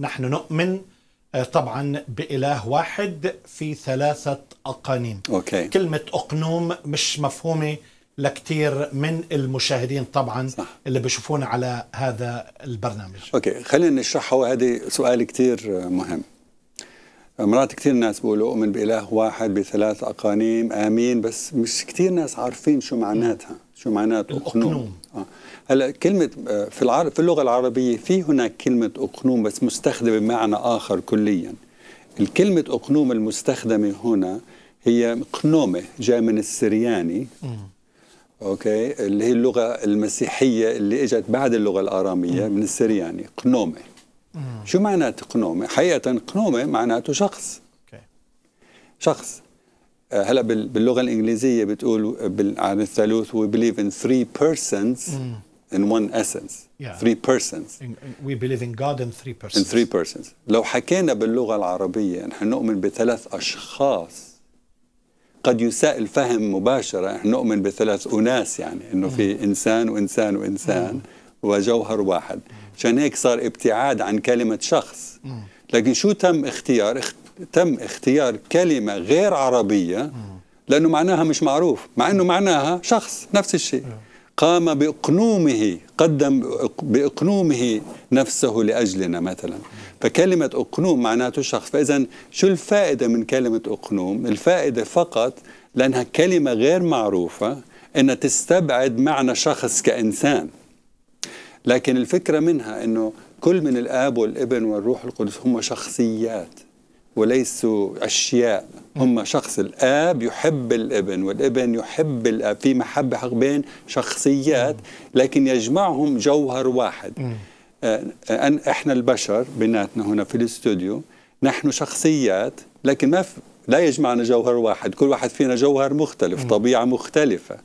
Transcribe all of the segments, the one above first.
نحن نؤمن آه، طبعا بإله واحد في ثلاثة أقانيم أوكي. كلمة أقنوم مش مفهومة لكثير من المشاهدين طبعا صح. اللي بيشوفونا على هذا البرنامج اوكي خلينا نشرحها وهذه سؤال كثير آه، مهم آه، مرات كثير ناس بيقولوا اؤمن باله واحد بثلاث اقانيم امين بس مش كثير ناس عارفين شو معناتها م. شو معناته اقنوم, أقنوم. آه. هلا كلمة آه، في العرب في اللغة العربية في هناك كلمة اقنوم بس مستخدمة بمعنى آخر كليا الكلمة اقنوم المستخدمة هنا هي قنومة جاي من السرياني م. اوكي اللي هي اللغة المسيحية اللي اجت بعد اللغة الآرامية م. من السرياني قنومة شو معنات قنومة؟ حقيقة قنومة معناته شخص شخص آه، هلا باللغه الانجليزيه بتقول عن الثالوث we believe in three persons mm. in one essence yeah. three persons in, we believe in God in three persons in three persons لو حكينا باللغه العربيه نحن نؤمن بثلاث اشخاص قد يساء الفهم مباشره نحن نؤمن بثلاث اناس يعني انه في mm. انسان وانسان وانسان mm. وجوهر واحد عشان هيك صار ابتعاد عن كلمه شخص لكن شو تم اختيار تم اختيار كلمة غير عربية لأنه معناها مش معروف مع أنه معناها شخص نفس الشيء نعم. قام بإقنومه قدم بإقنومه نفسه لأجلنا مثلا فكلمة أقنوم معناته شخص فإذا شو الفائدة من كلمة أقنوم الفائدة فقط لأنها كلمة غير معروفة أنها تستبعد معنى شخص كإنسان لكن الفكرة منها أنه كل من الآب والابن والروح القدس هم شخصيات وليسوا أشياء هم شخص الآب يحب الابن والابن يحب الآب في محبة بين شخصيات لكن يجمعهم جوهر واحد آه، أن إحنا البشر بيناتنا هنا في الاستوديو نحن شخصيات لكن ما لا يجمعنا جوهر واحد كل واحد فينا جوهر مختلف طبيعة مختلفة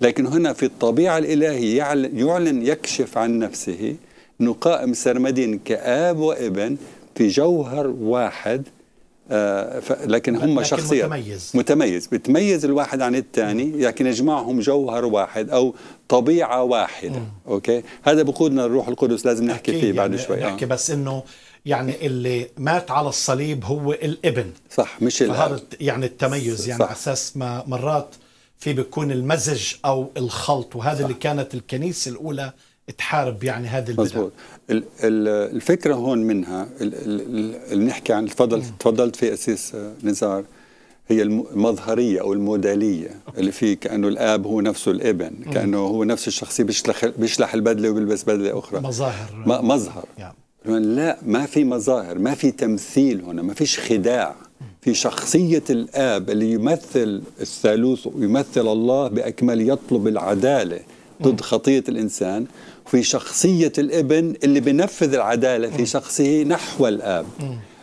لكن هنا في الطبيعة الإلهية يعلن يكشف عن نفسه نقائم سرمدين كآب وابن في جوهر واحد آه، لكن هم لكن شخصيات متميز متميز بتميز الواحد عن الثاني لكن يجمعهم جوهر واحد او طبيعه واحده مم. اوكي هذا بقودنا للروح القدس لازم نحكي فيه يعني بعد شوي نحكي آه. بس انه يعني اللي مات على الصليب هو الابن صح مش الاب يعني التميز يعني على اساس ما مرات في بيكون المزج او الخلط وهذا صح. اللي كانت الكنيسه الاولى تحارب يعني هذه البدع مزبوط. الفكره هون منها اللي نحكي عن تفضل تفضلت في اساس نزار هي المظهرية أو المودالية اللي فيه كأنه الآب هو نفسه الابن كأنه هو نفس الشخصية بيشلح, بيشلح البدلة وبيلبس بدلة أخرى مظاهر مظهر يعني. لا ما في مظاهر ما في تمثيل هنا ما فيش خداع في شخصية الآب اللي يمثل الثالوث ويمثل الله بأكمل يطلب العدالة ضد خطية الإنسان في شخصية الابن اللي بنفذ العدالة في شخصه نحو الآب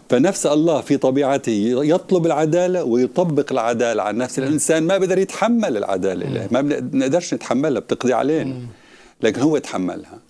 فنفس الله في طبيعته يطلب العدالة ويطبق العدالة على نفس الإنسان ما بقدر يتحمل العدالة ما بنقدرش نتحملها بتقضي علينا لكن هو يتحملها